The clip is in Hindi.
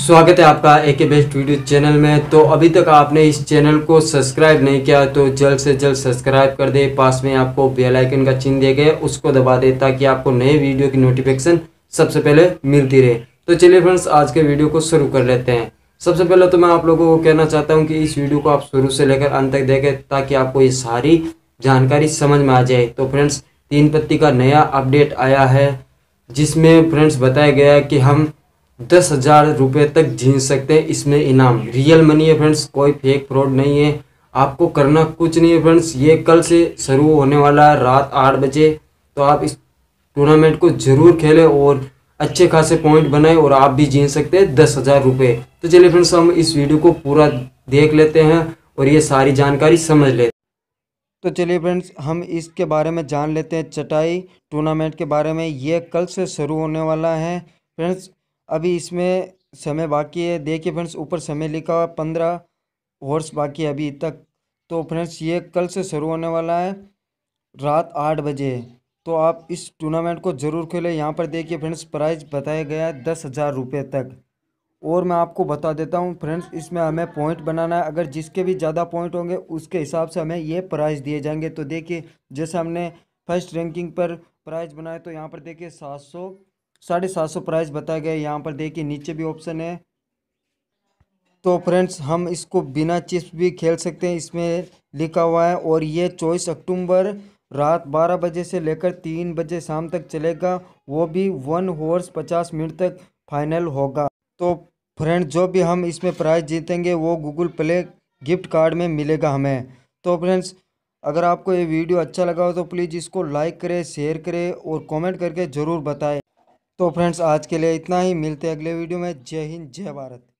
स्वागत है आपका ए के बेस्ट वीडियो चैनल में तो अभी तक आपने इस चैनल को सब्सक्राइब नहीं किया तो जल्द से जल्द सब्सक्राइब कर दें पास में आपको बेल आइकन का चिन्ह दिया गया उसको दबा दें ताकि आपको नए वीडियो की नोटिफिकेशन सबसे पहले मिलती रहे तो चलिए फ्रेंड्स आज के वीडियो को शुरू कर लेते हैं सबसे पहले तो मैं आप लोगों को कहना चाहता हूँ कि इस वीडियो को आप शुरू से लेकर अंत तक देखें ताकि आपको ये सारी जानकारी समझ में आ जाए तो फ्रेंड्स तीन पत्ती का नया अपडेट आया है जिसमें फ्रेंड्स बताया गया है कि हम दस हजार रुपये तक जीत सकते हैं इसमें इनाम रियल मनी है फ्रेंड्स कोई फेक फ्रॉड नहीं है आपको करना कुछ नहीं है फ्रेंड्स ये कल से शुरू होने वाला है रात आठ बजे तो आप इस टूर्नामेंट को जरूर खेलें और अच्छे खासे पॉइंट बनाए और आप भी जीत सकते हैं दस हज़ार रुपये तो चलिए फ्रेंड्स हम इस वीडियो को पूरा देख लेते हैं और ये सारी जानकारी समझ लेते हैं तो चलिए फ्रेंड्स हम इसके बारे में जान लेते हैं चटाई टूर्नामेंट के बारे में ये कल से शुरू होने वाला है फ्रेंड्स अभी इसमें समय बाकी है देखिए फ्रेंड्स ऊपर समय लिखा हुआ पंद्रह हॉर्स बाकी है अभी तक तो फ्रेंड्स ये कल से शुरू होने वाला है रात आठ बजे तो आप इस टूर्नामेंट को ज़रूर खेलें यहाँ पर देखिए फ्रेंड्स प्राइज बताया गया है दस हज़ार रुपये तक और मैं आपको बता देता हूँ फ्रेंड्स इसमें हमें पॉइंट बनाना है अगर जिसके भी ज़्यादा पॉइंट होंगे उसके हिसाब से हमें ये प्राइज़ दिए जाएंगे तो देखिए जैसे हमने फर्स्ट रैंकिंग पर प्राइज़ बनाए तो यहाँ पर देखिए सात सौ साढ़े सात सौ प्राइस बताया गया यहाँ पर देखिए नीचे भी ऑप्शन है तो फ्रेंड्स हम इसको बिना चिप्स भी खेल सकते हैं इसमें लिखा हुआ है और ये चौबीस अक्टूबर रात बारह बजे से लेकर तीन बजे शाम तक चलेगा वो भी वन हॉर्स पचास मिनट तक फाइनल होगा तो फ्रेंड जो भी हम इसमें प्राइज़ जीतेंगे वो गूगल प्ले गिफ्ट कार्ड में मिलेगा हमें तो फ्रेंड्स अगर आपको ये वीडियो अच्छा लगा हो तो प्लीज़ इसको लाइक करें शेयर करें और कमेंट करके ज़रूर बताएं तो फ्रेंड्स आज के लिए इतना ही मिलते हैं अगले वीडियो में जय हिंद जय भारत